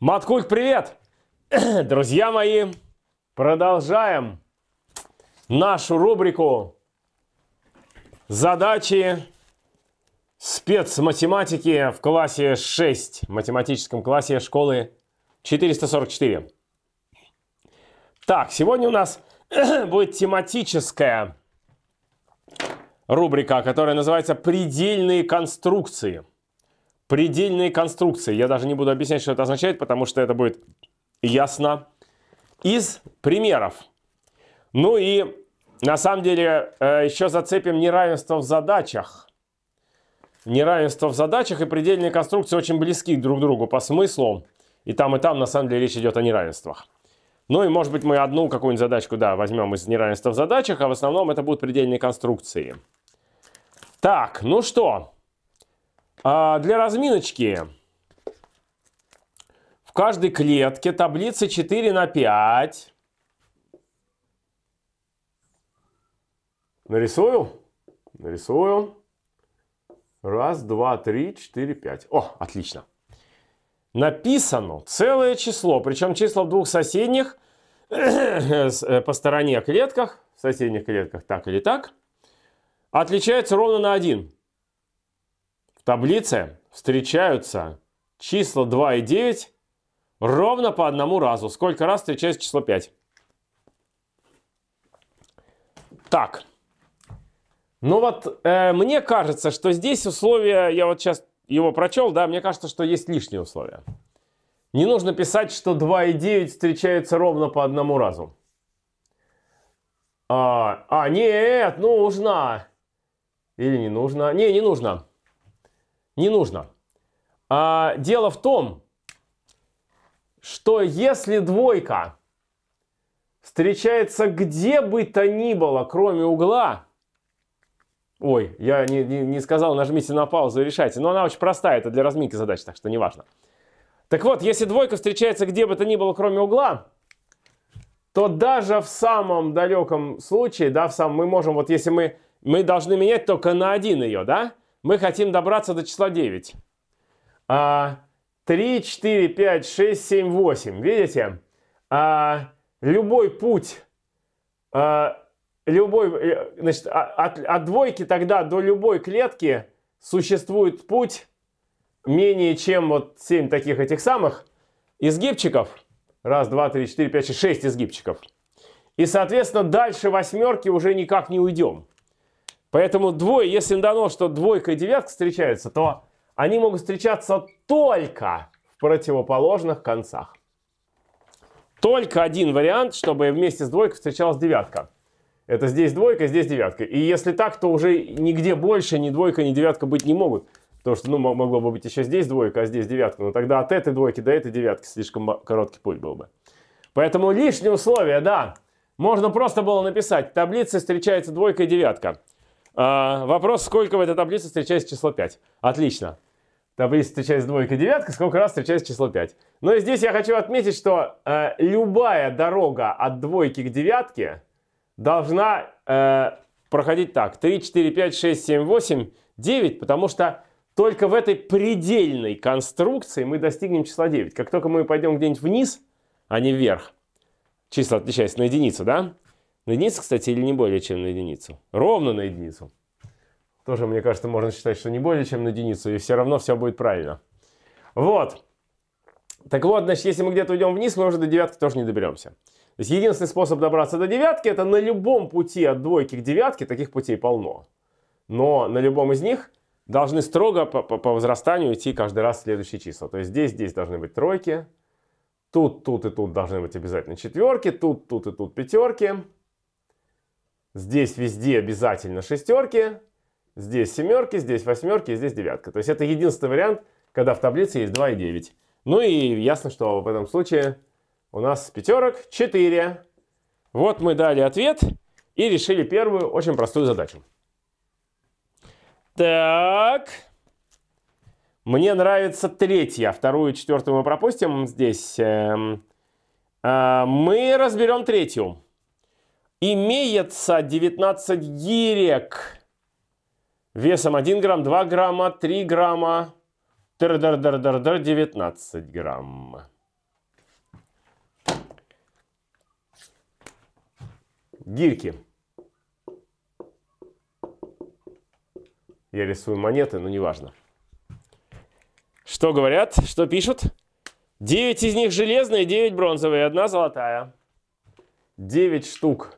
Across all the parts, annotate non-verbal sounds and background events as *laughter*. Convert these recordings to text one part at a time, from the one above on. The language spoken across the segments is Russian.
Маткульт, привет! *clears throat* Друзья мои, продолжаем нашу рубрику «Задачи спецматематики в классе 6, в математическом классе школы 444». Так, сегодня у нас *clears throat* будет тематическая рубрика, которая называется «Предельные конструкции» предельные конструкции. Я даже не буду объяснять, что это означает, потому что это будет ясно из примеров. Ну и на самом деле э, еще зацепим неравенство в задачах. Неравенство в задачах и предельные конструкции очень близки друг к другу по смыслу. И там, и там на самом деле речь идет о неравенствах. Ну и может быть мы одну какую-нибудь задачку, да, возьмем из неравенства в задачах, а в основном это будут предельные конструкции. Так, ну что, а для разминочки в каждой клетке таблицы 4 на 5. Нарисую? Нарисую. Раз, два, три, четыре, пять. О, отлично. Написано целое число, причем числа в двух соседних *coughs* э, по стороне клетках, в соседних клетках так или так, отличаются ровно на один таблице встречаются числа 2 и 9 ровно по одному разу. Сколько раз встречается число 5? Так. Ну вот, э, мне кажется, что здесь условия, я вот сейчас его прочел, да, мне кажется, что есть лишние условия. Не нужно писать, что 2 и 9 встречаются ровно по одному разу. А, а нет, нужно. Или не нужно. Не, не нужно не нужно. А дело в том, что если двойка встречается где бы то ни было, кроме угла, ой, я не, не, не сказал, нажмите на паузу и решайте, но она очень простая, это для разминки задач, так что неважно. Так вот, если двойка встречается где бы то ни было, кроме угла, то даже в самом далеком случае, да, в самом, мы можем, вот если мы, мы должны менять только на один ее, да, мы хотим добраться до числа 9. А, 3, 4, 5, 6, 7, 8. Видите? А, любой путь, а, любой, э, значит, а, от, от двойки тогда до любой клетки существует путь менее чем вот 7 таких этих самых изгибчиков. Раз, два, три, четыре, пять, шесть, шесть изгибчиков. И, соответственно, дальше восьмерки уже никак не уйдем. Поэтому двое, если дано, что двойка и девятка встречаются, то они могут встречаться только в противоположных концах. Только один вариант, чтобы вместе с двойкой встречалась девятка. Это здесь двойка, здесь девятка. И если так, то уже нигде больше ни двойка, ни девятка быть не могут. Потому что, ну, могло бы быть еще здесь двойка, а здесь девятка. Но тогда от этой двойки до этой девятки слишком короткий путь был бы. Поэтому лишнее условие, да. Можно просто было написать, в таблице встречается двойка и девятка. А, вопрос, сколько в этой таблице встречается число 5? Отлично. Таблица встречается двойка и девятка, сколько раз встречается число 5? Но ну и здесь я хочу отметить, что э, любая дорога от двойки к девятке должна э, проходить так. 3, 4, 5, 6, 7, 8, 9, потому что только в этой предельной конструкции мы достигнем числа 9. Как только мы пойдем где-нибудь вниз, а не вверх, числа отличаются на единицу, да? На единицу, кстати, или не более чем на единицу? Ровно на единицу. Тоже, мне кажется, можно считать, что не более чем на единицу, и все равно все будет правильно. Вот. Так вот, значит, если мы где-то уйдем вниз, мы уже до девятки тоже не доберемся. То есть единственный способ добраться до девятки, это на любом пути от двойки к девятке, таких путей полно. Но на любом из них должны строго по, по, по возрастанию идти каждый раз следующие числа. То есть здесь, здесь должны быть тройки, тут, тут и тут должны быть обязательно четверки, тут, тут и тут пятерки. Здесь везде обязательно шестерки, здесь семерки, здесь восьмерки и здесь девятка. То есть это единственный вариант, когда в таблице есть 2 и 9. Ну и ясно, что в этом случае у нас пятерок 4. Вот мы дали ответ и решили первую очень простую задачу. Так. Мне нравится третья. Вторую и четвертую мы пропустим здесь. Эм, э, мы разберем третью имеется 19 гирек весом 1 грамм, 2 грамма, 3 грамма, 19 грамм. Гирьки. Я рисую монеты, но неважно. Что говорят? Что пишут? 9 из них железные, 9 бронзовые, одна золотая. 9 штук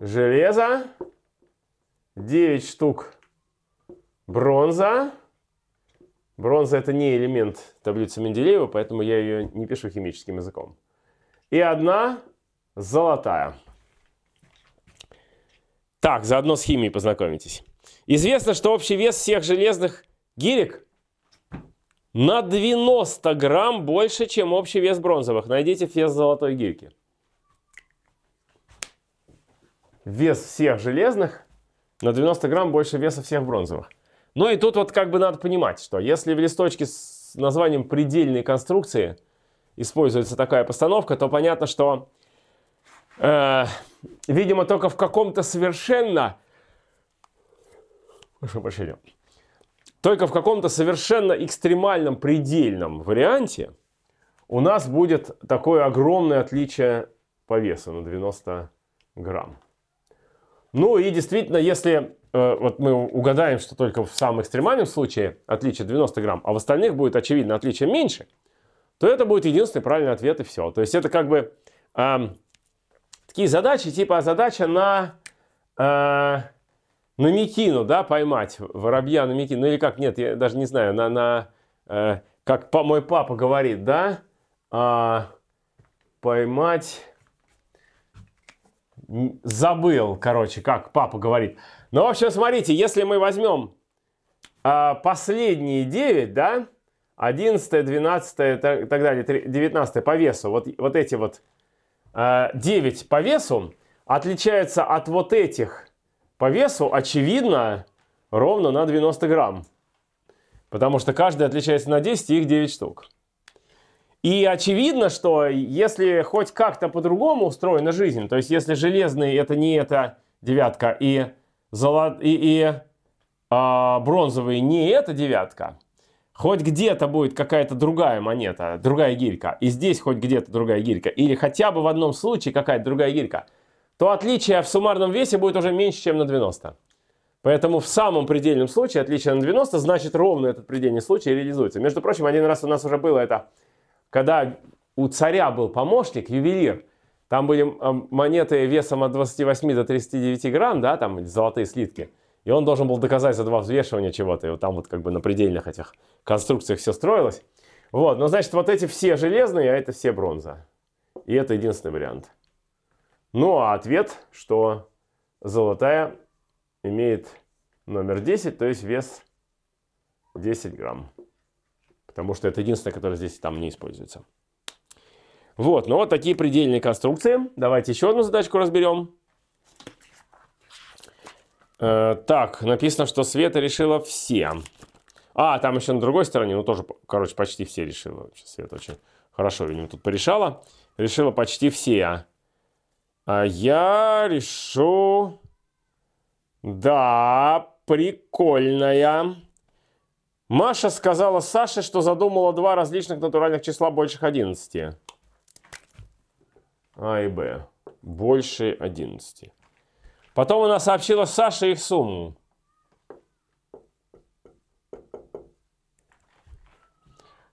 Железа 9 штук бронза. Бронза это не элемент таблицы Менделеева, поэтому я ее не пишу химическим языком. И одна золотая. Так, заодно с химией познакомитесь. Известно, что общий вес всех железных гирек на 90 грамм больше, чем общий вес бронзовых. Найдите вес золотой гирки. вес всех железных на 90 грамм больше веса всех бронзовых. Ну и тут вот как бы надо понимать, что если в листочке с названием предельной конструкции используется такая постановка, то понятно, что, э, видимо, только в каком-то совершенно... Прошу прощения. Только в каком-то совершенно экстремальном предельном варианте у нас будет такое огромное отличие по весу на 90 грамм. Ну и действительно, если э, вот мы угадаем, что только в самом экстремальном случае отличие 90 грамм, а в остальных будет, очевидно, отличие меньше, то это будет единственный правильный ответ и все. То есть это как бы э, такие задачи, типа задача на, э, на мекину, да, поймать воробья на мекину. Ну или как, нет, я даже не знаю, на, на э, как по, мой папа говорит, да, э, поймать забыл, короче, как папа говорит. Но, ну, в общем, смотрите, если мы возьмем а, последние 9, да, 11, 12, так, так далее, 19 по весу, вот, вот эти вот а, 9 по весу отличаются от вот этих по весу, очевидно, ровно на 90 грамм. Потому что каждый отличается на 10, и их 9 штук. И очевидно, что если хоть как-то по-другому устроена жизнь, то есть если железный это не эта девятка и, золот... и, и а, бронзовый не эта девятка, хоть где-то будет какая-то другая монета, другая гирька, и здесь хоть где-то другая гирька, или хотя бы в одном случае какая-то другая гирька, то отличие в суммарном весе будет уже меньше, чем на 90. Поэтому в самом предельном случае отличие на 90 значит ровно этот предельный случай реализуется. Между прочим, один раз у нас уже было это когда у царя был помощник, ювелир, там были э, монеты весом от 28 до 39 грамм, да, там золотые слитки, и он должен был доказать за два взвешивания чего-то, и вот там вот как бы на предельных этих конструкциях все строилось. Вот, но значит, вот эти все железные, а это все бронза. И это единственный вариант. Ну, а ответ, что золотая имеет номер 10, то есть вес 10 грамм. Потому что это единственное, которое здесь там не используется. Вот, ну вот такие предельные конструкции. Давайте еще одну задачку разберем. Э, так, написано, что Света решила все. А, там еще на другой стороне, ну тоже, короче, почти все решила. Света очень хорошо, видимо, тут порешала. Решила почти все. А я решу... Да, прикольная. Маша сказала Саше, что задумала два различных натуральных числа больше 11. А и Б. Больше 11. Потом она сообщила Саше их сумму.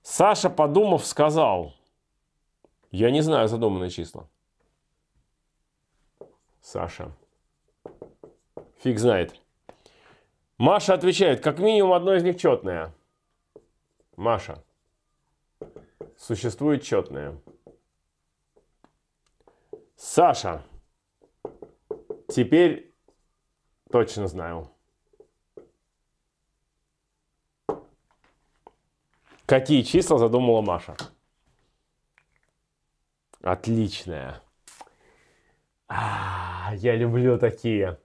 Саша, подумав, сказал, я не знаю задуманные числа. Саша. Фиг знает. Маша отвечает, как минимум одно из них четное. Маша. Существует четное. Саша. Теперь точно знаю. Какие числа задумала Маша? Отличная. А, я люблю такие.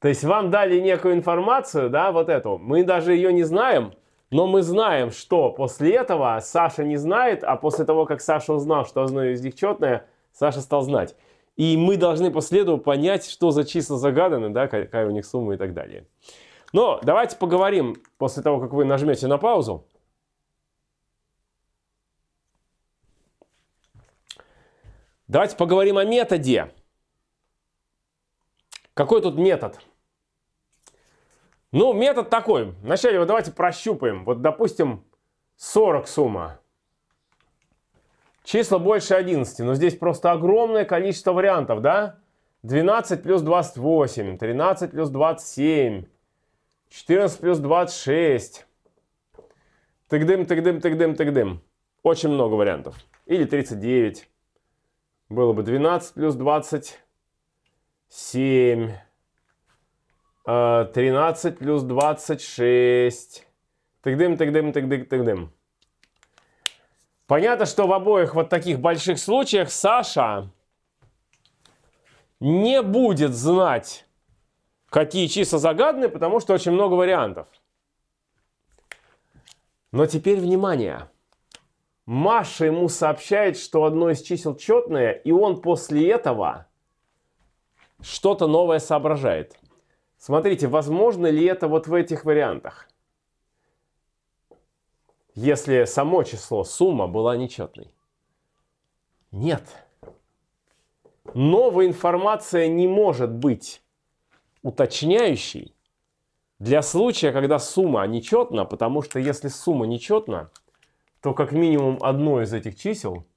То есть вам дали некую информацию, да, вот эту. Мы даже ее не знаем, но мы знаем, что после этого Саша не знает, а после того, как Саша узнал, что одно из них четное, Саша стал знать. И мы должны после этого понять, что за числа загаданы, да, какая у них сумма и так далее. Но давайте поговорим после того, как вы нажмете на паузу. Давайте поговорим о методе. Какой тут метод? Ну, метод такой. Вначале вот давайте прощупаем. Вот, допустим, 40 сумма. Числа больше 11. Но здесь просто огромное количество вариантов, да? 12 плюс 28, 13 плюс 27, 14 плюс 26. Тыгдым, тыгдым, тыгдым, тыгдым. Очень много вариантов. Или 39. Было бы 12 плюс 20. 7, 13 а, плюс 26. Тыгдым, тыгдым, тыгдым, дым Понятно, что в обоих вот таких больших случаях Саша не будет знать, какие числа загаданы, потому что очень много вариантов. Но теперь внимание. Маша ему сообщает, что одно из чисел четное, и он после этого что-то новое соображает. Смотрите, возможно ли это вот в этих вариантах? Если само число, сумма была нечетной. Нет. Новая информация не может быть уточняющей для случая, когда сумма нечетна, потому что если сумма нечетна, то как минимум одно из этих чисел –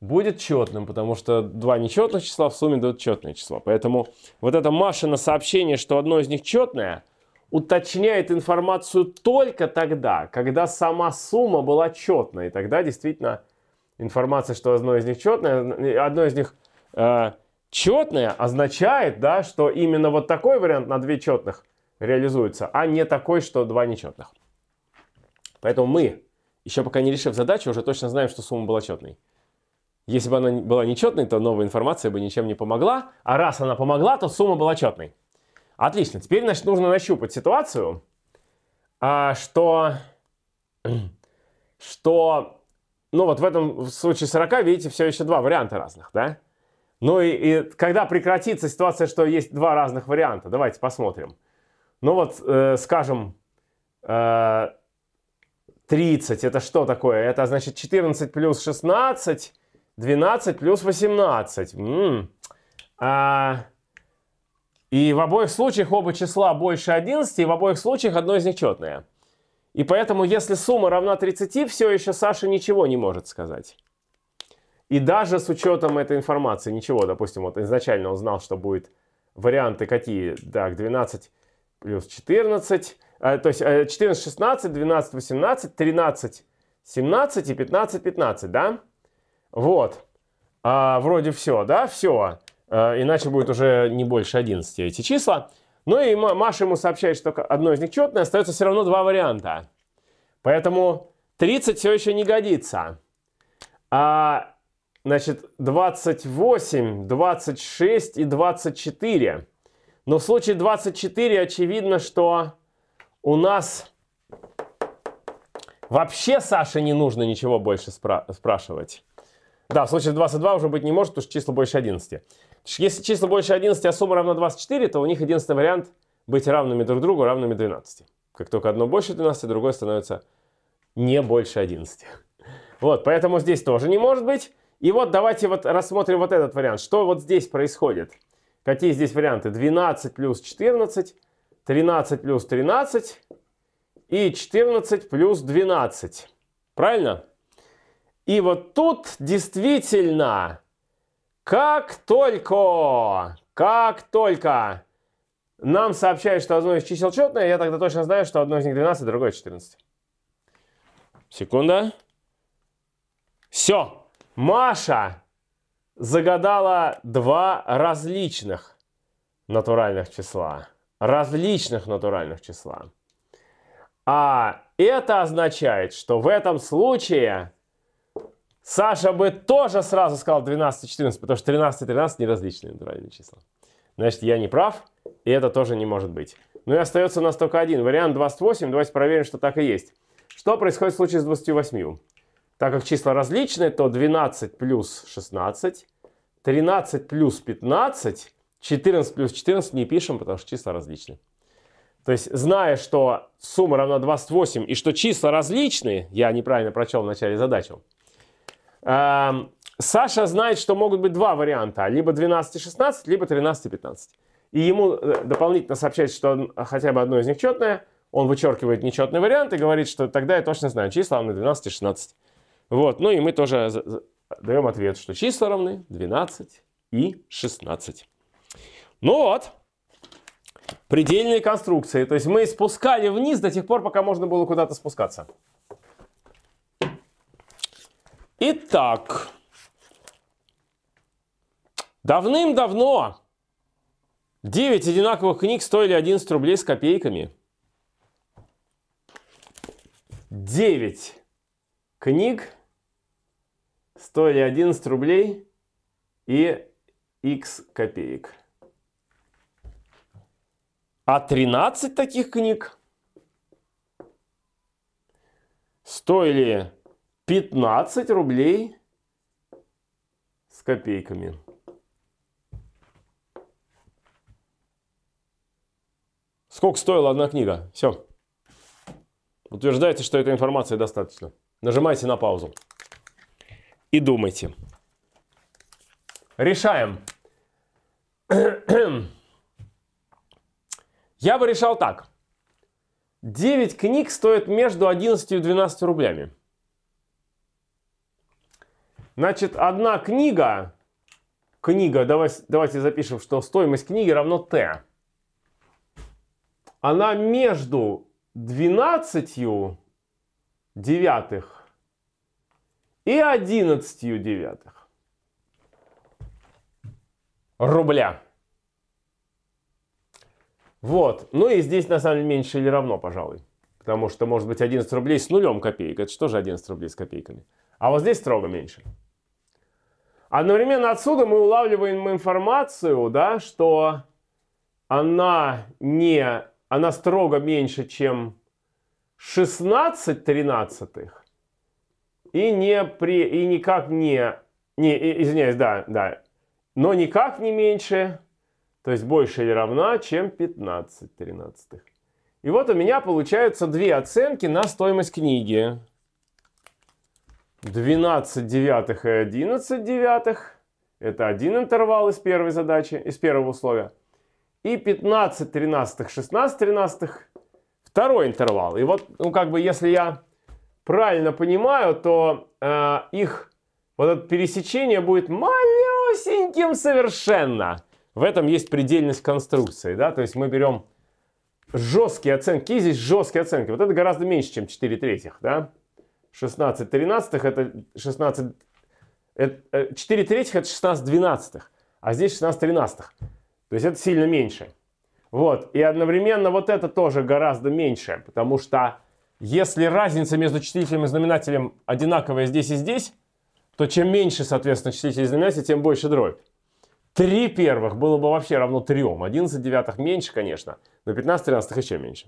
будет четным, потому что два нечетных числа в сумме дают четное число. Поэтому вот это Машина сообщение, что одно из них четное, уточняет информацию только тогда, когда сама сумма была четной. И тогда действительно информация, что одно из них четное, одно из них э, четное, означает, да, что именно вот такой вариант на две четных реализуется, а не такой, что два нечетных. Поэтому мы, еще пока не решив задачу, уже точно знаем, что сумма была четной. Если бы она была нечетной, то новая информация бы ничем не помогла. А раз она помогла, то сумма была четной. Отлично. Теперь значит, нужно нащупать ситуацию, а, что, *clears throat* что, ну вот в этом в случае 40, видите, все еще два варианта разных, да? Ну и, и когда прекратится ситуация, что есть два разных варианта, давайте посмотрим. Ну вот, э, скажем, э, 30, это что такое? Это значит 14 плюс 16 12 плюс 18. М -м. А, и в обоих случаях оба числа больше 11, и в обоих случаях одно из них четное. И поэтому, если сумма равна 30, все еще Саша ничего не может сказать. И даже с учетом этой информации, ничего, допустим, вот изначально он знал, что будет варианты какие. Так, 12 плюс 14, э, то есть 14, 16, 12, 18, 13, 17 и 15, 15, да? Вот. А, вроде все, да? Все. А, э, иначе будет уже не больше 11 эти числа. Ну и Маша ему сообщает, что одно из них четное. Остается все равно два варианта. Поэтому 30 все еще не годится. А, значит, 28, 26 и 24. Но в случае 24 очевидно, что у нас вообще Саше не нужно ничего больше спра спрашивать. Да, в случае 22 уже быть не может, потому что числа больше 11. Если число больше 11, а сумма равна 24, то у них единственный вариант быть равными друг другу, равными 12. Как только одно больше 12, другое становится не больше 11. *laughs* Вот, поэтому здесь тоже не может быть. И вот давайте вот рассмотрим вот этот вариант. Что вот здесь происходит? Какие здесь варианты? 12 плюс 14, 13 плюс 13 и 14 плюс 12. Правильно? И вот тут действительно, как только, как только нам сообщают, что одно из чисел четное, я тогда точно знаю, что одно из них 12, а другое 14. Секунда. Все. Маша загадала два различных натуральных числа. Различных натуральных числа. А это означает, что в этом случае Саша бы тоже сразу сказал 12-14, потому что 13-13 неразличные натуральные числа. Значит, я не прав, и это тоже не может быть. Ну и остается у нас только один вариант 28. Давайте проверим, что так и есть. Что происходит в случае с 28? Так как числа различные, то 12 плюс 16, 13 плюс 15, 14 плюс 14 не пишем, потому что числа различные. То есть, зная, что сумма равна 28 и что числа различные, я неправильно прочел в начале задачу, Саша знает, что могут быть два варианта. Либо 12-16, либо 13-15. И ему э, дополнительно сообщается, что э, хотя бы одно из них четное. Он вычеркивает нечетный вариант и говорит, что тогда я точно знаю, числа равны 12 и 16. Вот, ну и мы тоже даем ответ, что числа равны 12 и 16. Ну вот, предельные конструкции. То есть мы спускали вниз до тех пор, пока можно было куда-то спускаться. Итак, давным-давно 9 одинаковых книг стоили 11 рублей с копейками. 9 книг стоили 11 рублей и x копеек. А 13 таких книг стоили 15 рублей с копейками. Сколько стоила одна книга? Все. Утверждайте, что этой информации достаточно. Нажимайте на паузу. И думайте. Решаем. Я бы решал так. 9 книг стоят между 11 и 12 рублями. Значит, одна книга, книга, давай, давайте запишем, что стоимость книги равно Т. Она между 12 девятых и 11 девятых рубля. Вот. Ну и здесь на самом деле меньше или равно, пожалуй. Потому что может быть 11 рублей с нулем копеек. Это что же 11 рублей с копейками? А вот здесь строго меньше. Одновременно отсюда мы улавливаем информацию, да, что она не, она строго меньше, чем 16 тринадцатых и не при, и никак не, не, извиняюсь, да, да, но никак не меньше, то есть больше или равна, чем 15 тринадцатых. И вот у меня получаются две оценки на стоимость книги. 12 девятых и 11 девятых. Это один интервал из первой задачи, из первого условия. И 15 тринадцатых, 16 тринадцатых. Второй интервал. И вот, ну как бы, если я правильно понимаю, то э, их вот это пересечение будет малюсеньким совершенно. В этом есть предельность конструкции, да, то есть мы берем жесткие оценки, и здесь жесткие оценки, вот это гораздо меньше, чем 4 третьих, да, 16 13 это 16... Э, э, это, 4 третьих это 16 12 а здесь 16 13 То есть это сильно меньше. Вот. И одновременно вот это тоже гораздо меньше, потому что если разница между числителем и знаменателем одинаковая здесь и здесь, то чем меньше, соответственно, числитель и знаменатель, тем больше дробь. 3 первых было бы вообще равно 3. 11 девятых меньше, конечно, но 15 тринадцатых еще меньше.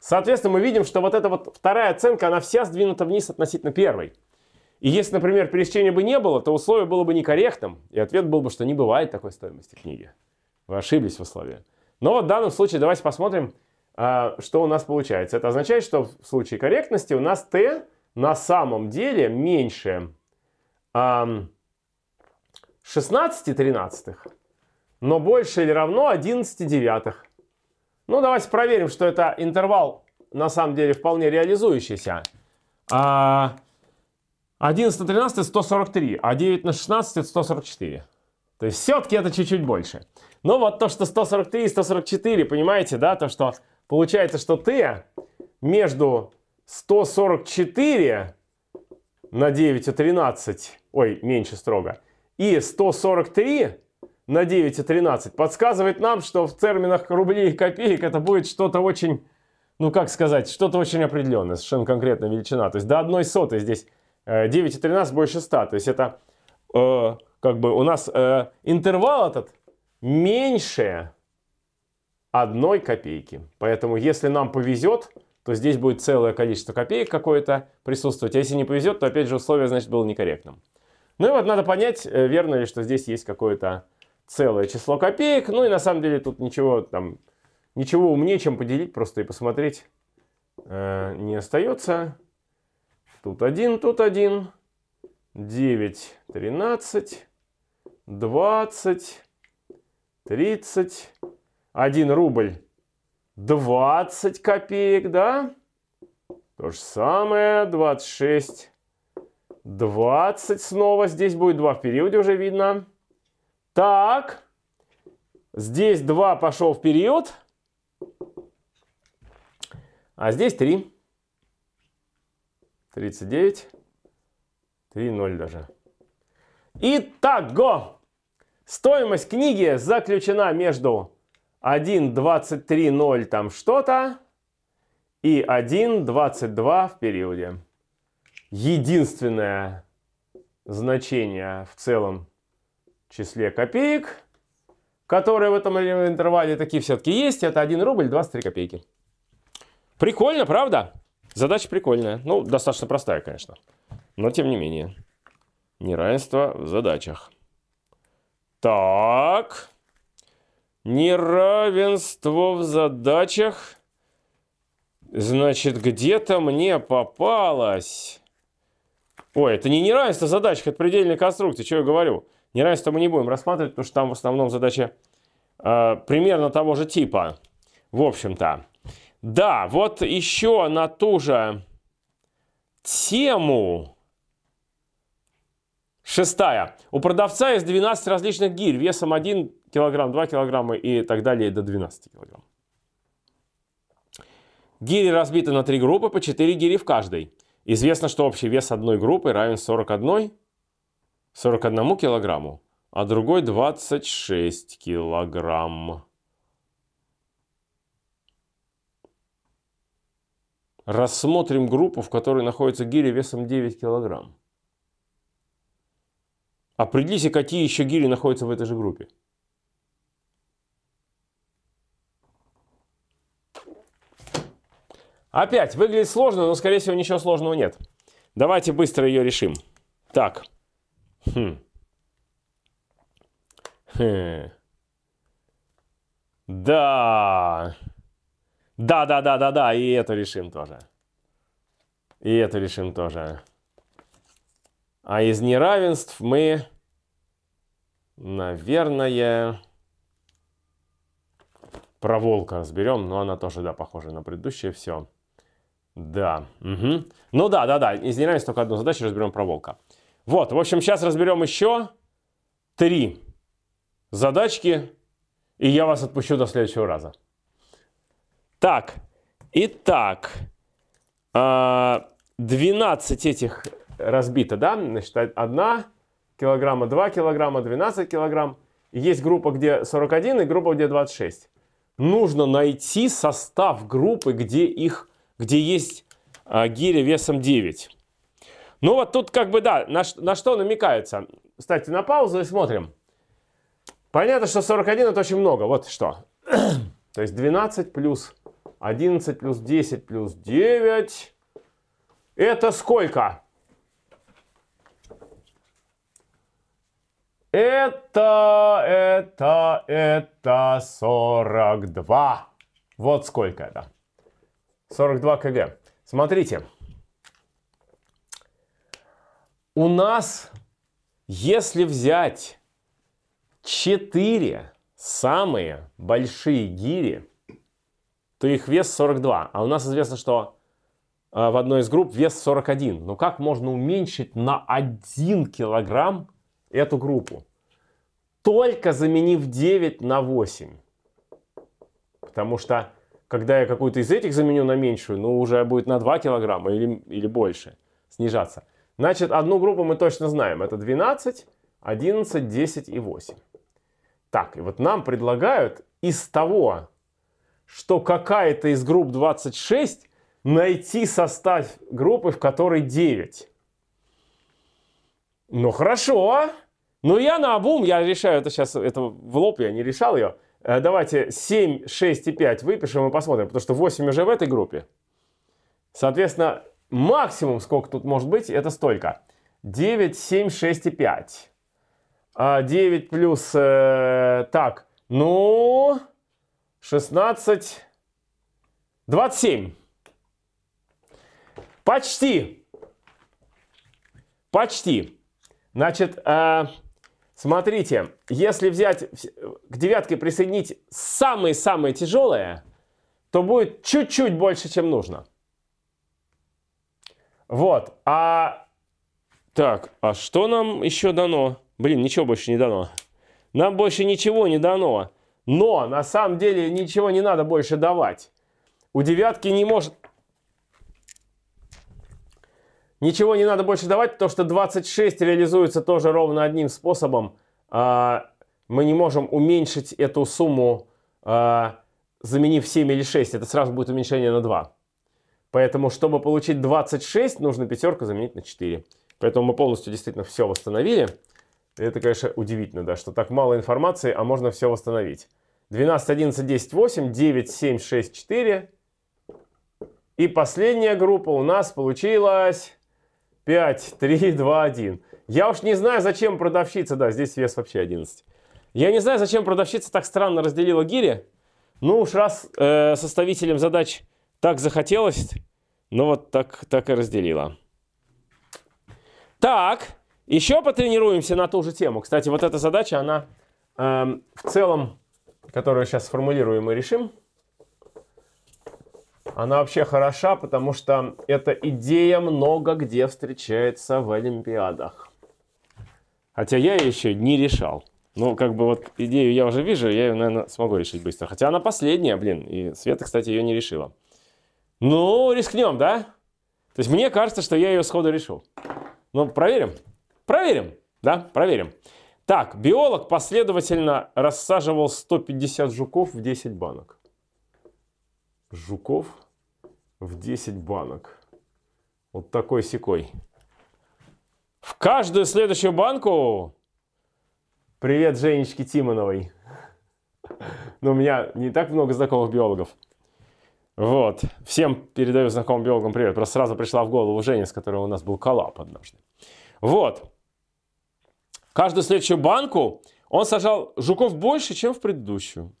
Соответственно, мы видим, что вот эта вот вторая оценка, она вся сдвинута вниз относительно первой. И если, например, пересечения бы не было, то условие было бы некорректным, и ответ был бы, что не бывает такой стоимости книги. Вы ошиблись в условии. Но вот в данном случае давайте посмотрим, а, что у нас получается. Это означает, что в случае корректности у нас t на самом деле меньше 16 тринадцатых, но больше или равно 11 девятых. Ну, давайте проверим, что это интервал на самом деле вполне реализующийся. А 11 на 13 это 143, а 9 на 16 это 144. То есть все-таки это чуть-чуть больше. Но вот то, что 143 и 144, понимаете, да, то, что получается, что ты между 144 на 9 и 13, ой, меньше строго, и 143 на 9 и подсказывает нам, что в терминах рублей и копеек это будет что-то очень, ну как сказать, что-то очень определенное, совершенно конкретная величина. То есть до одной сотой здесь 9 э, и 13 больше 100. То есть это э, как бы у нас э, интервал этот меньше одной копейки. Поэтому если нам повезет, то здесь будет целое количество копеек какое-то присутствовать. А если не повезет, то опять же условие значит было некорректным. Ну и вот надо понять, э, верно ли, что здесь есть какое-то целое число копеек. Ну и на самом деле тут ничего там, ничего умнее, чем поделить просто и посмотреть э, не остается. Тут один, тут один. 9, 13, 20, 30, 1 рубль, 20 копеек, да? То же самое, 26, 20 снова. Здесь будет 2 в периоде уже видно. Так, здесь 2 пошел вперед, а здесь 3. 39, 3, 0 даже. Итак, го. стоимость книги заключена между 1, 23, 0 там что-то и 1, 22 в периоде. Единственное значение в целом числе копеек, которые в этом интервале такие все-таки есть, это 1 рубль 23 копейки. Прикольно, правда? Задача прикольная. Ну, достаточно простая, конечно. Но тем не менее. Неравенство в задачах. Так. Неравенство в задачах. Значит, где-то мне попалось... Ой, это не неравенство задач, это предельная конструкция, что я говорю. Неравенство мы не будем рассматривать, потому что там в основном задача э, примерно того же типа. В общем-то. Да, вот еще на ту же тему. Шестая. У продавца есть 12 различных гирь весом 1 килограмм, 2 килограмма и так далее до 12 килограмм. Гири разбиты на три группы по 4 гири в каждой. Известно, что общий вес одной группы равен 41 41 килограмму, а другой 26 килограмм. Рассмотрим группу, в которой находится гири весом 9 килограмм. Определите, какие еще гири находятся в этой же группе. Опять, выглядит сложно, но, скорее всего, ничего сложного нет. Давайте быстро ее решим. Так, Хм. Хм. Да. Да, да, да, да, да. И это решим тоже. И это решим тоже. А из неравенств мы, наверное, про волка разберем, но она тоже, да, похожа на предыдущее все. Да. Угу. Ну да, да, да. Из неравенств только одну задачу разберем про волка. Вот, в общем, сейчас разберем еще три задачки, и я вас отпущу до следующего раза. Так, итак, 12 а, этих разбито, да? Значит, одна килограмма, 2 килограмма, 12 килограмм. Есть группа, где 41 и группа, где 26. Нужно найти состав группы, где, их, где есть а, гиря весом 9. Ну вот тут как бы да, на, на что намекается. Ставьте на паузу и смотрим. Понятно, что 41 это очень много. Вот что. *clears throat* То есть 12 плюс 11 плюс 10 плюс 9. Это сколько? Это, это, это 42. Вот сколько это. 42 кг. Смотрите. У нас, если взять четыре самые большие гири, то их вес 42. А у нас известно, что э, в одной из групп вес 41. Но как можно уменьшить на 1 килограмм эту группу? Только заменив 9 на 8. Потому что, когда я какую-то из этих заменю на меньшую, ну, уже будет на 2 килограмма или, или больше снижаться. Значит, одну группу мы точно знаем. Это 12, 11, 10 и 8. Так, и вот нам предлагают из того, что какая-то из групп 26, найти состав группы, в которой 9. Ну хорошо, но ну, я на обум, я решаю это сейчас, это в лоб я не решал ее. Э, давайте 7, 6 и 5 выпишем и посмотрим, потому что 8 уже в этой группе. Соответственно, максимум, сколько тут может быть, это столько. 9, 7, 6 и 5. 9 а, плюс, э, так, ну, 16, 27. Почти. Почти. Значит, э, смотрите, если взять, к девятке присоединить самые-самые тяжелые, то будет чуть-чуть больше, чем нужно. Вот. А так, а что нам еще дано? Блин, ничего больше не дано. Нам больше ничего не дано. Но на самом деле ничего не надо больше давать. У девятки не может... Ничего не надо больше давать, потому что 26 реализуется тоже ровно одним способом. А, мы не можем уменьшить эту сумму, а, заменив 7 или 6. Это сразу будет уменьшение на 2. Поэтому, чтобы получить 26, нужно пятерку заменить на 4. Поэтому мы полностью действительно все восстановили. Это, конечно, удивительно, да, что так мало информации, а можно все восстановить. 12, 11, 10, 8, 9, 7, 6, 4. И последняя группа у нас получилась 5, 3, 2, 1. Я уж не знаю, зачем продавщица, да, здесь вес вообще 11. Я не знаю, зачем продавщица так странно разделила гири. Ну уж раз э, составителем задач так захотелось, но вот так, так и разделила. Так, еще потренируемся на ту же тему. Кстати, вот эта задача, она э, в целом, которую сейчас сформулируем и решим, она вообще хороша, потому что эта идея много где встречается в Олимпиадах. Хотя я ее еще не решал. Ну, как бы вот идею я уже вижу, я ее, наверное, смогу решить быстро. Хотя она последняя, блин, и Света, кстати, ее не решила. Ну, рискнем, да? То есть мне кажется, что я ее сходу решил. Ну, проверим. Проверим, да, проверим. Так, биолог последовательно рассаживал 150 жуков в 10 банок. Жуков в 10 банок. Вот такой секой. В каждую следующую банку... Привет Женечке Тимоновой. *laughs* Но ну, у меня не так много знакомых биологов. Вот. Всем передаю знакомым биологам привет. Просто сразу пришла в голову Женя, с которой у нас был коллап однажды. Вот. Каждую следующую банку он сажал жуков больше, чем в предыдущую.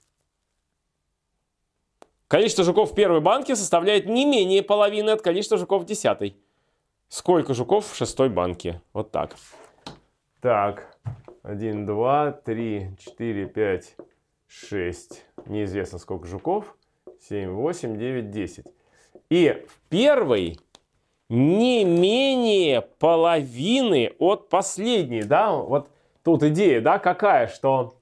Количество жуков в первой банке составляет не менее половины от количества жуков в десятой. Сколько жуков в шестой банке? Вот так. Так. Один, два, три, четыре, пять, шесть. Неизвестно, сколько жуков. 7, 8, 9, 10. И в первой не менее половины от последней, да, вот тут идея, да, какая, что,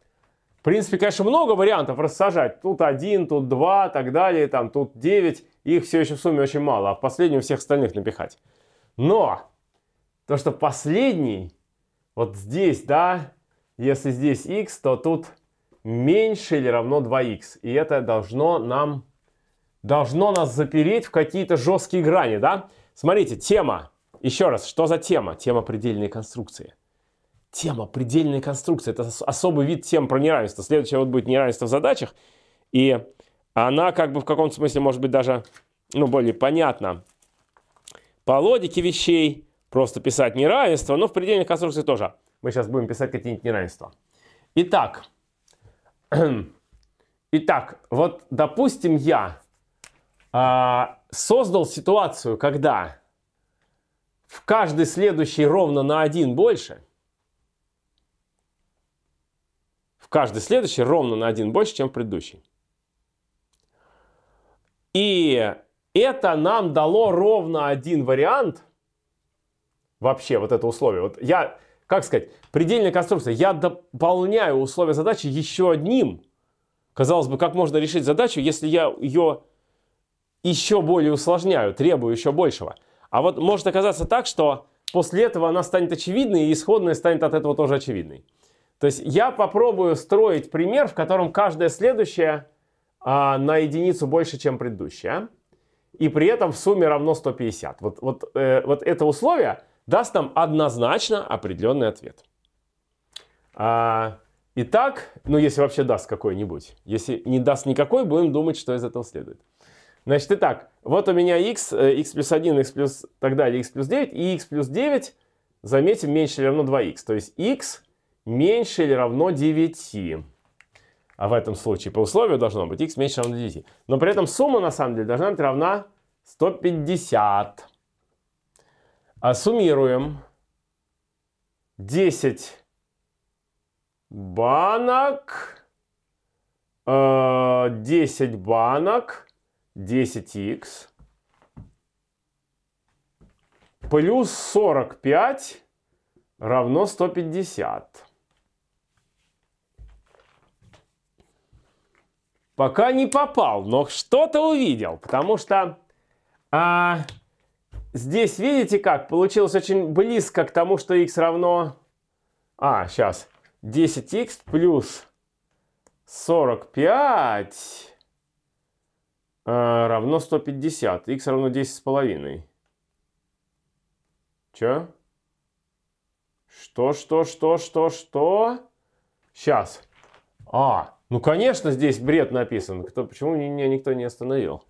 в принципе, конечно, много вариантов рассажать, тут один, тут два, так далее, там, тут девять, их все еще в сумме очень мало, а в последнюю всех остальных напихать. Но то, что последний, вот здесь, да, если здесь x, то тут меньше или равно 2x, и это должно нам должно нас запереть в какие-то жесткие грани, да? Смотрите, тема. Еще раз, что за тема? Тема предельной конструкции. Тема предельной конструкции. Это особый вид тем про неравенство. Следующая вот будет неравенство в задачах. И она как бы в каком-то смысле может быть даже ну, более понятна. По логике вещей просто писать неравенство, но в предельной конструкции тоже. Мы сейчас будем писать какие-нибудь неравенства. Итак, *clears throat* Итак, вот допустим я а, создал ситуацию, когда в каждый следующий ровно на один больше, в каждый следующий ровно на один больше, чем в предыдущий. И это нам дало ровно один вариант, вообще вот это условие. Вот я, как сказать, предельная конструкция, я дополняю условия задачи еще одним. Казалось бы, как можно решить задачу, если я ее еще более усложняю, требую еще большего. А вот может оказаться так, что после этого она станет очевидной, и исходная станет от этого тоже очевидной. То есть я попробую строить пример, в котором каждое следующее а, на единицу больше, чем предыдущее, и при этом в сумме равно 150. Вот, вот, э, вот это условие даст нам однозначно определенный ответ. А, итак, ну если вообще даст какой-нибудь, если не даст никакой, будем думать, что из этого следует. Значит, и так вот у меня x, x э, плюс 1, x плюс так далее, x плюс 9, и x плюс 9, заметим, меньше или равно 2x. То есть x меньше или равно 9. А в этом случае по условию должно быть x меньше или равно 9. Но при этом сумма на самом деле должна быть равна 150. А суммируем 10 банок, э, 10 банок, 10х плюс 45 равно 150. Пока не попал, но что-то увидел, потому что а, здесь, видите как, получилось очень близко к тому, что x равно... А, сейчас. 10 х плюс 45 Э, равно 150. Х равно 10,5. Че? Что, что, что, что, что? Сейчас. А, ну, конечно, здесь бред написан. Кто, почему меня никто не остановил?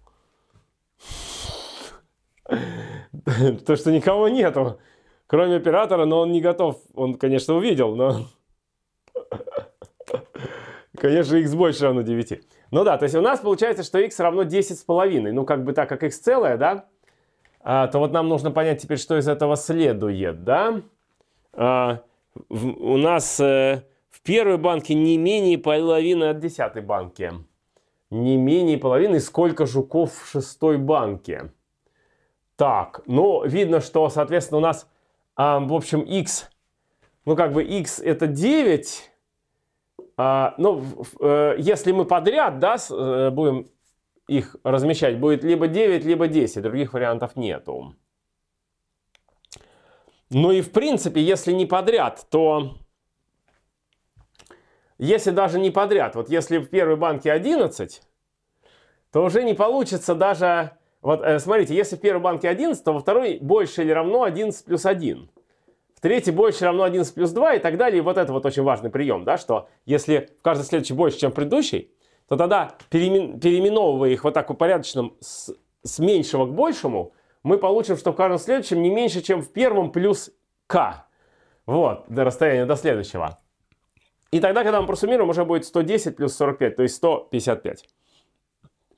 *laughs* То, что никого нету, кроме оператора, но он не готов. Он, конечно, увидел, но... *laughs* Конечно, x больше равно 9. Ну да, то есть у нас получается, что x равно с половиной. Ну как бы так, как x целое, да? А, то вот нам нужно понять теперь, что из этого следует, да? А, в, у нас э, в первой банке не менее половины от десятой банки. Не менее половины, сколько жуков в шестой банке. Так, ну видно, что, соответственно, у нас, а, в общем, x, ну как бы x это 9, а, ну, э, если мы подряд, да, э, будем их размещать, будет либо 9, либо 10, других вариантов нету. Ну и в принципе, если не подряд, то... Если даже не подряд, вот если в первой банке 11, то уже не получится даже... Вот э, смотрите, если в первой банке 11, то во второй больше или равно 11 плюс 1 третий больше равно 11 плюс 2 и так далее. И вот это вот очень важный прием, да, что если в каждый следующий больше, чем предыдущий, то тогда, переимен, переименовывая их вот так упорядоченным с, с меньшего к большему, мы получим, что в каждом следующем не меньше, чем в первом плюс k. Вот, до расстояния до следующего. И тогда, когда мы просуммируем, уже будет 110 плюс 45, то есть 155.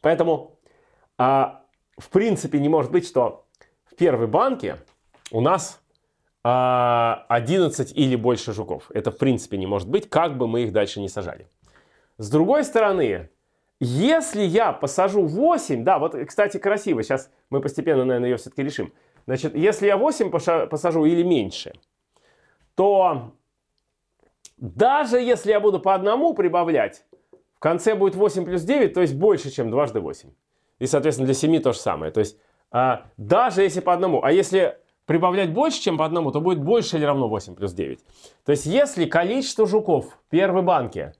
Поэтому, а, в принципе, не может быть, что в первой банке у нас а 11 или больше жуков. Это в принципе не может быть, как бы мы их дальше не сажали. С другой стороны, если я посажу 8, да, вот, кстати, красиво, сейчас мы постепенно, наверное, ее все-таки решим. Значит, если я 8 посажу или меньше, то даже если я буду по одному прибавлять, в конце будет 8 плюс 9, то есть больше, чем дважды 8. И, соответственно, для 7 то же самое. То есть а, даже если по одному, а если прибавлять больше, чем по одному, то будет больше или равно 8 плюс 9. То есть если количество жуков в первой банке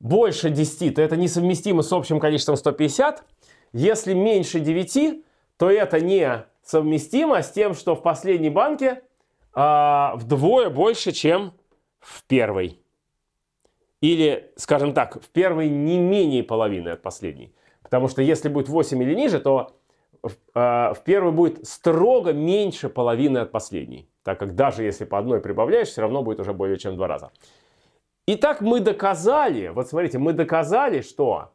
больше 10, то это несовместимо с общим количеством 150. Если меньше 9, то это несовместимо с тем, что в последней банке а, вдвое больше, чем в первой. Или, скажем так, в первой не менее половины от последней. Потому что если будет 8 или ниже, то а, в первый будет строго меньше половины от последней, так как даже если по одной прибавляешь, все равно будет уже более чем два раза. Итак, мы доказали, вот смотрите, мы доказали, что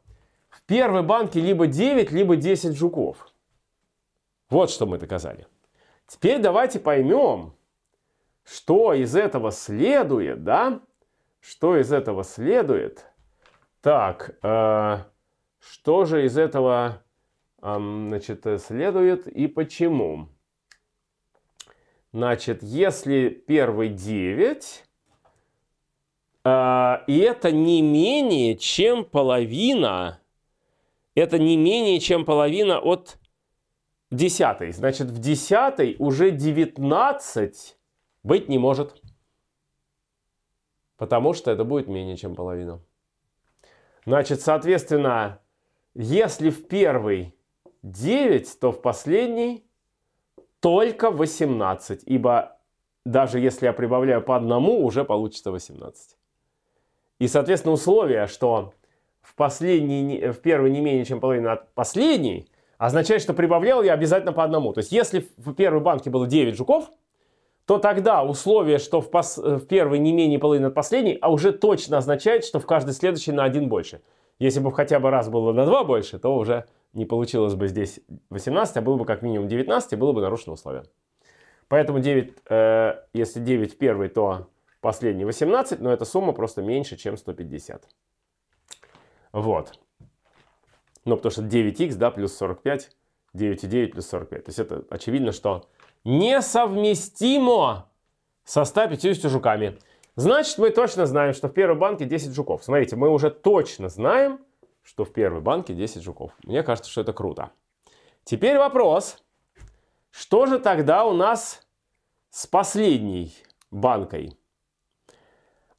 в первой банке либо 9, либо 10 жуков. Вот что мы доказали. Теперь давайте поймем, что из этого следует, да? Что из этого следует? Так, э, что же из этого значит, э, следует и почему. Значит, если первый 9, а, и это не менее чем половина, это не менее чем половина от 10. Значит, в 10 уже 19 быть не может. Потому что это будет менее чем половина. Значит, соответственно, если в первый 9, то в последний только 18, ибо даже если я прибавляю по одному, уже получится 18. И, соответственно, условие, что в, последний, в первый не менее чем половина от последней, означает, что прибавлял я обязательно по одному. То есть, если в первой банке было 9 жуков, то тогда условие, что в, пос, э, в первой не менее половины от последней, а уже точно означает, что в каждой следующей на один больше. Если бы хотя бы раз было на два больше, то уже не получилось бы здесь 18, а было бы как минимум 19, и было бы нарушено условие. Поэтому 9, э, если 9 первый, то последний 18, но эта сумма просто меньше, чем 150. Вот. Ну, потому что 9х, да, плюс 45, 9,9 плюс 45. То есть это очевидно, что несовместимо со 150 жуками. Значит, мы точно знаем, что в первой банке 10 жуков. Смотрите, мы уже точно знаем, что в первой банке 10 жуков. Мне кажется, что это круто. Теперь вопрос, что же тогда у нас с последней банкой?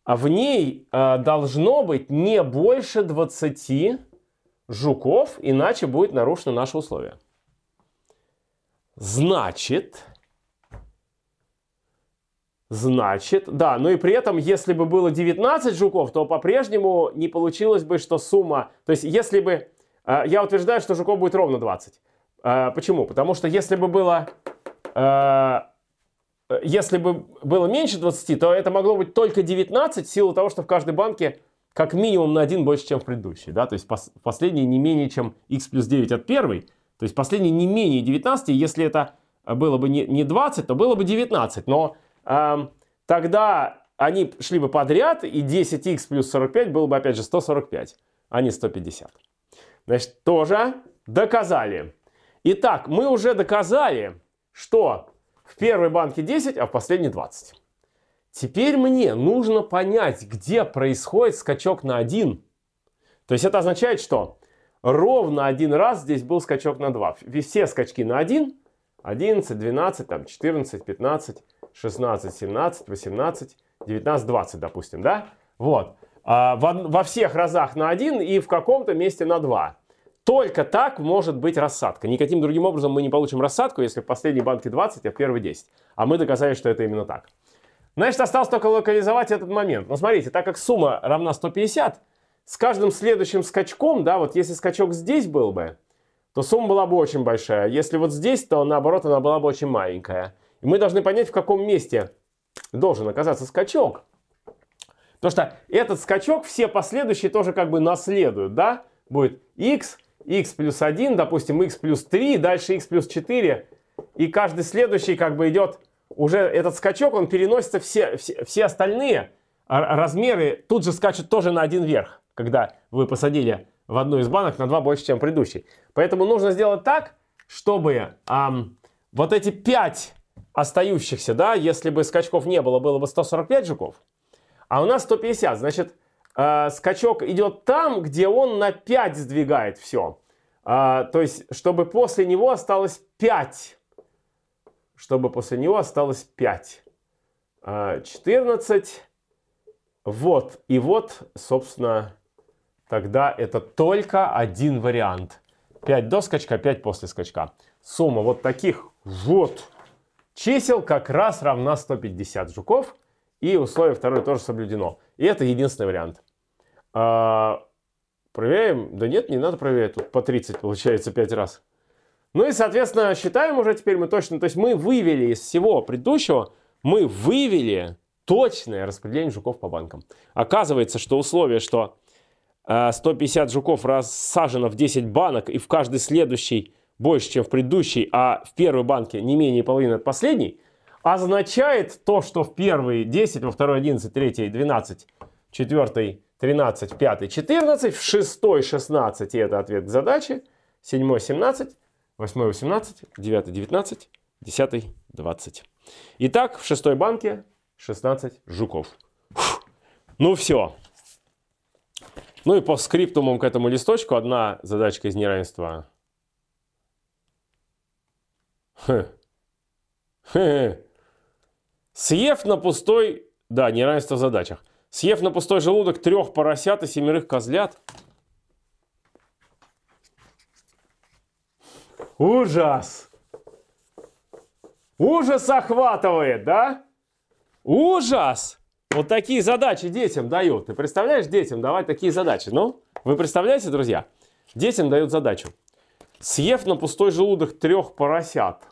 А в ней э, должно быть не больше 20 жуков, иначе будет нарушено наше условие. Значит, Значит, да, ну и при этом, если бы было 19 жуков, то по-прежнему не получилось бы, что сумма... То есть, если бы... Э, я утверждаю, что жуков будет ровно 20. Э, почему? Потому что если бы было... Э, э если бы было меньше 20, то это могло быть только 19, в силу того, что в каждой банке как минимум на один больше, чем в предыдущей. Да? То есть пос последний не менее, чем x плюс 9 от первой. То есть последний не менее 19, если это было бы не, не 20, то было бы 19. Но тогда они шли бы подряд, и 10х плюс 45 было бы, опять же, 145, а не 150. Значит, тоже доказали. Итак, мы уже доказали, что в первой банке 10, а в последней 20. Теперь мне нужно понять, где происходит скачок на 1. То есть это означает, что ровно один раз здесь был скачок на 2. Все скачки на 1, 11, 12, там, 14, 15, 16, 17, 18, 19, 20, допустим, да? Вот. А, во, во всех разах на один и в каком-то месте на два Только так может быть рассадка. Никаким другим образом мы не получим рассадку, если в последней банке 20, а в первой 10. А мы доказали, что это именно так. Значит, осталось только локализовать этот момент. Но смотрите, так как сумма равна 150, с каждым следующим скачком, да, вот если скачок здесь был бы, то сумма была бы очень большая. Если вот здесь, то наоборот она была бы очень маленькая. И мы должны понять, в каком месте должен оказаться скачок. Потому что этот скачок все последующие тоже как бы наследуют, да? Будет x, x плюс 1, допустим, x плюс 3, дальше x плюс 4. И каждый следующий как бы идет, уже этот скачок, он переносится все, все, все остальные размеры, тут же скачут тоже на один верх, когда вы посадили в одну из банок на два больше, чем предыдущий. Поэтому нужно сделать так, чтобы эм, вот эти 5 остающихся, да, если бы скачков не было, было бы 145 жуков, а у нас 150, значит, э, скачок идет там, где он на 5 сдвигает все. Э, то есть, чтобы после него осталось 5. Чтобы после него осталось 5. Э, 14. Вот. И вот, собственно, тогда это только один вариант. 5 до скачка, 5 после скачка. Сумма вот таких вот Чисел как раз равна 150 жуков, и условие второе тоже соблюдено. И это единственный вариант. А, проверяем? Да нет, не надо проверять. Тут по 30 получается 5 раз. Ну и, соответственно, считаем уже теперь мы точно. То есть мы вывели из всего предыдущего, мы вывели точное распределение жуков по банкам. Оказывается, что условие, что 150 э, жуков рассажено в 10 банок, и в каждый следующий больше, чем в предыдущей, а в первой банке не менее половины от последней, означает то, что в первой 10, во второй 11, третьей 12, четвертой 13, 5, 14, в 6, 16, и это ответ к задаче, седьмой 17, восьмой 18, 9, 19, десятый 20. Итак, в шестой банке 16 жуков. Фух. Ну все. Ну и по скриптумам к этому листочку одна задачка из неравенства Хе. Хе. Съев на пустой... Да, неравенство в задачах. Съев на пустой желудок трех поросят и семерых козлят. Ужас! Ужас охватывает, да? Ужас! Вот такие задачи детям дают. Ты представляешь детям давать такие задачи? Ну, вы представляете, друзья? Детям дают задачу. Съев на пустой желудок трех поросят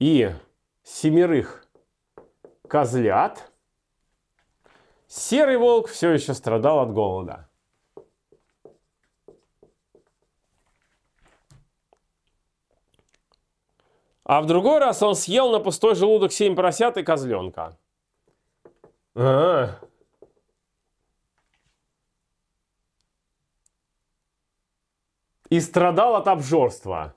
и семерых козлят, серый волк все еще страдал от голода. А в другой раз он съел на пустой желудок семь поросят и козленка. А, и страдал от обжорства.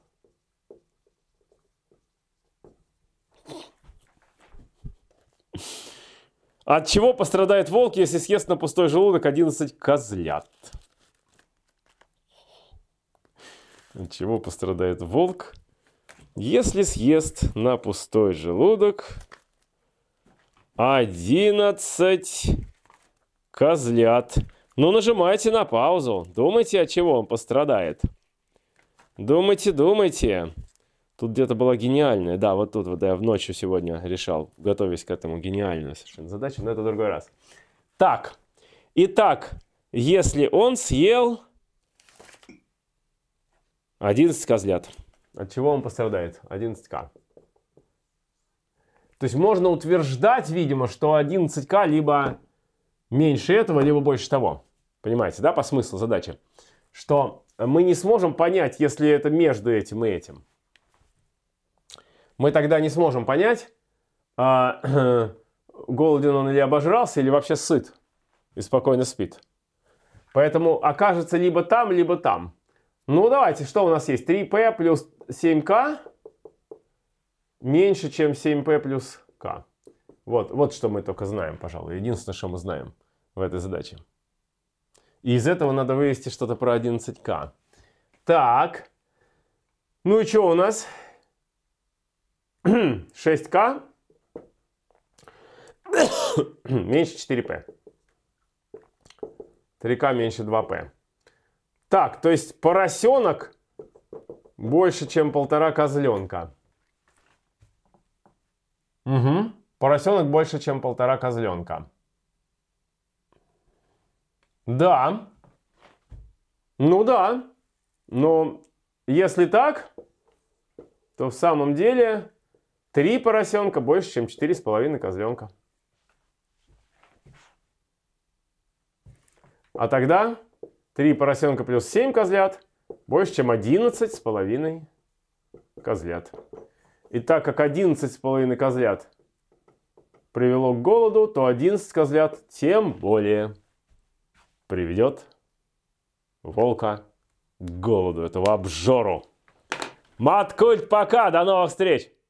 От чего пострадает волк, если съест на пустой желудок 11 козлят? От чего пострадает волк, если съест на пустой желудок 11 козлят? Ну, нажимайте на паузу. Думайте, от чего он пострадает. Думайте, думайте. Тут где-то была гениальная, да, вот тут вот я в ночью сегодня решал, готовясь к этому, гениальную совершенно задачу, но это другой раз. Так, итак, если он съел 11 козлят, от чего он пострадает? 11к. То есть можно утверждать, видимо, что 11к либо меньше этого, либо больше того. Понимаете, да, по смыслу задачи? Что мы не сможем понять, если это между этим и этим. Мы тогда не сможем понять, а, *clears throat* голоден он или обожрался, или вообще сыт и спокойно спит. Поэтому окажется либо там, либо там. Ну давайте, что у нас есть? 3p плюс 7k меньше, чем 7p плюс k. Вот, вот что мы только знаем, пожалуй. Единственное, что мы знаем в этой задаче. И из этого надо вывести что-то про 11К. Так. Ну и что у нас? 6К *clears throat* *coughs* меньше 4П. 3К меньше 2П. Так, то есть поросенок больше, чем полтора козленка. Угу. Поросенок больше, чем полтора козленка. Да. Ну да. Но если так, то в самом деле три поросенка больше, чем четыре с половиной козленка. А тогда три поросенка плюс семь козлят больше, чем одиннадцать с половиной козлят. И так как одиннадцать с половиной козлят привело к голоду, то одиннадцать козлят тем более приведет волка к голоду, этого обжору. Маткульт, пока, до новых встреч!